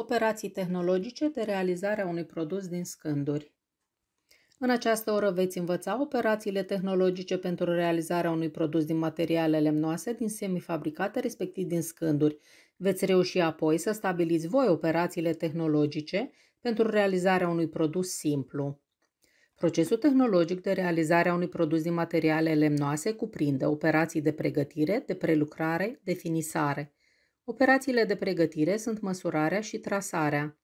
Operații tehnologice de realizare a unui produs din scânduri. În această oră veți învăța operațiile tehnologice pentru realizarea unui produs din materiale lemnoase, din semifabricate, respectiv din scânduri. Veți reuși apoi să stabiliți voi operațiile tehnologice pentru realizarea unui produs simplu. Procesul tehnologic de realizare a unui produs din materiale lemnoase cuprinde operații de pregătire, de prelucrare, de finisare – Operațiile de pregătire sunt măsurarea și trasarea.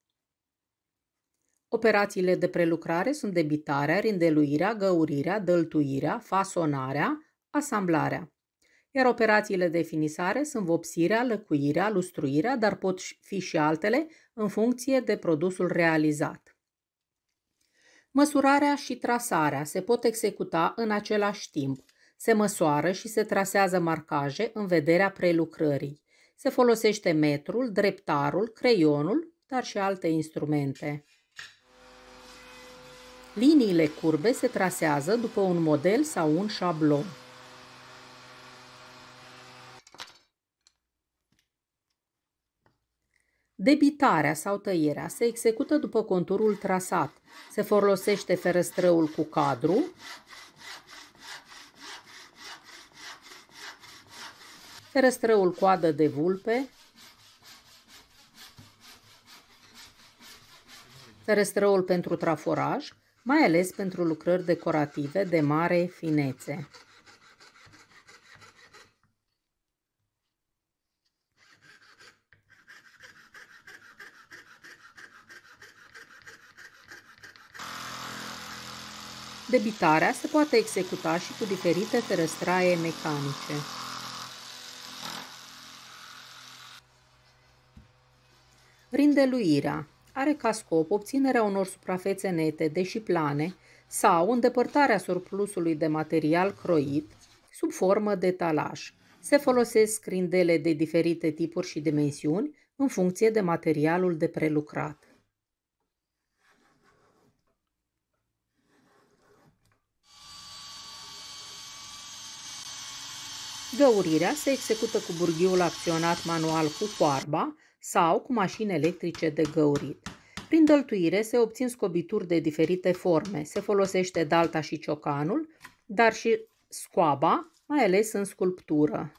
Operațiile de prelucrare sunt debitarea, rindeluirea, găurirea, dăltuirea, fasonarea, asamblarea. Iar operațiile de finisare sunt vopsirea, lăcuirea, lustruirea, dar pot fi și altele în funcție de produsul realizat. Măsurarea și trasarea se pot executa în același timp. Se măsoară și se trasează marcaje în vederea prelucrării. Se folosește metrul, dreptarul, creionul, dar și alte instrumente. Liniile curbe se trasează după un model sau un șablon. Debitarea sau tăierea se execută după conturul trasat. Se folosește ferăstrăul cu cadru, ferestrăul coadă de vulpe, ferestrăul pentru traforaj, mai ales pentru lucrări decorative de mare finețe. Debitarea se poate executa și cu diferite ferestraie mecanice. Rindeluirea are ca scop obținerea unor suprafețe nete, deși plane, sau îndepărtarea surplusului de material croit sub formă de talaj. Se folosesc rindele de diferite tipuri și dimensiuni în funcție de materialul de prelucrat. Găurirea se execută cu burghiul acționat manual cu coarba, sau cu mașini electrice de găurit. Prin dăltuire se obțin scobituri de diferite forme. Se folosește dalta și ciocanul, dar și scoaba, mai ales în sculptură.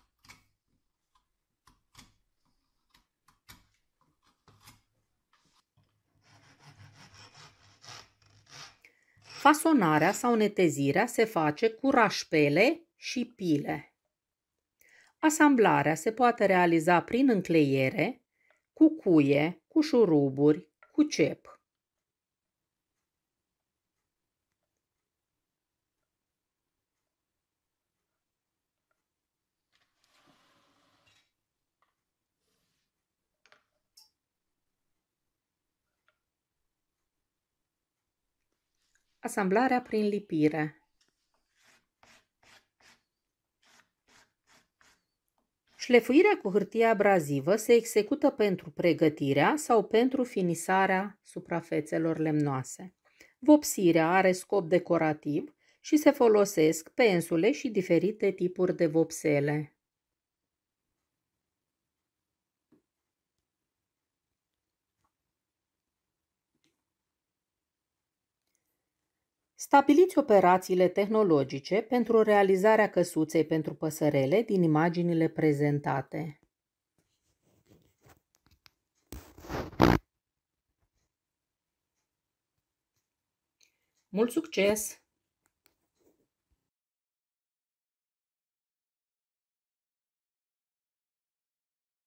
Fasonarea sau netezirea se face cu rașpele și pile. Asamblarea se poate realiza prin încleiere, cu cuie, cu șuruburi, cu cep. Asamblarea prin lipire Șlefuirea cu hârtie abrazivă se execută pentru pregătirea sau pentru finisarea suprafețelor lemnoase. Vopsirea are scop decorativ și se folosesc pensule și diferite tipuri de vopsele. Stabiliți operațiile tehnologice pentru realizarea căsuței pentru păsărele din imaginile prezentate. Mult succes!